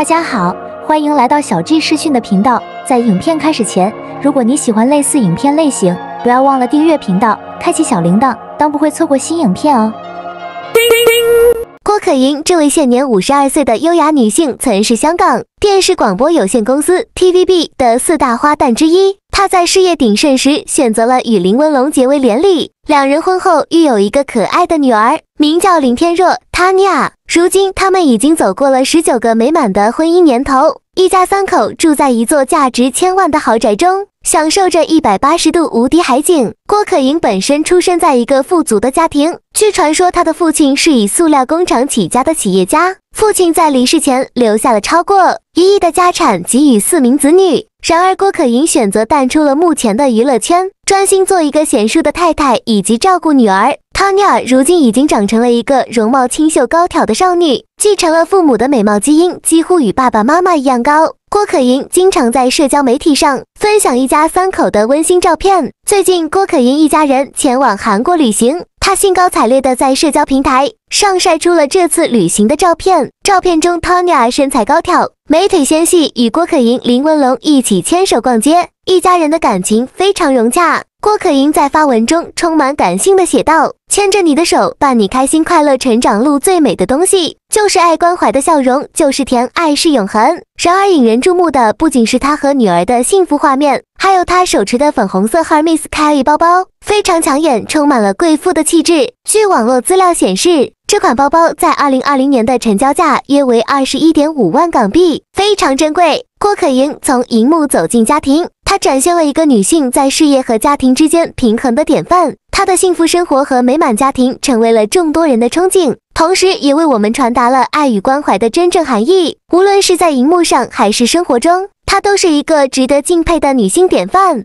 大家好，欢迎来到小 G 视讯的频道。在影片开始前，如果你喜欢类似影片类型，不要忘了订阅频道，开启小铃铛，当不会错过新影片哦。郭可盈，这位现年五十二岁的优雅女性，曾是香港电视广播有限公司 TVB 的四大花旦之一。她在事业鼎盛时，选择了与林文龙结为连理。两人婚后育有一个可爱的女儿，名叫林天若 t a n a 如今，他们已经走过了十九个美满的婚姻年头，一家三口住在一座价值千万的豪宅中，享受着一百八十度无敌海景。郭可盈本身出生在一个富足的家庭，据传说，她的父亲是以塑料工厂起家的企业家，父亲在离世前留下了超过一亿的家产给予四名子女。然而，郭可盈选择淡出了目前的娱乐圈，专心做一个贤淑的太太，以及照顾女儿汤尼尔。如今已经长成了一个容貌清秀高挑的少女，继承了父母的美貌基因，几乎与爸爸妈妈一样高。郭可盈经常在社交媒体上分享一家三口的温馨照片。最近，郭可盈一家人前往韩国旅行。他兴高采烈地在社交平台上晒出了这次旅行的照片，照片中 t n y a 身材高挑，美腿纤细，与郭可盈、林文龙一起牵手逛街，一家人的感情非常融洽。郭可盈在发文中充满感性的写道：“牵着你的手，伴你开心快乐成长，路最美的东西就是爱，关怀的笑容就是甜，爱是永恒。”然而，引人注目的不仅是他和女儿的幸福画面，还有他手持的粉红色 Hermes Kelly 包包。非常抢眼，充满了贵妇的气质。据网络资料显示，这款包包在二零二零年的成交价约为二十一点五万港币，非常珍贵。郭可盈从荧幕走进家庭，她展现了一个女性在事业和家庭之间平衡的典范。她的幸福生活和美满家庭成为了众多人的憧憬，同时也为我们传达了爱与关怀的真正含义。无论是在荧幕上还是生活中，她都是一个值得敬佩的女性典范。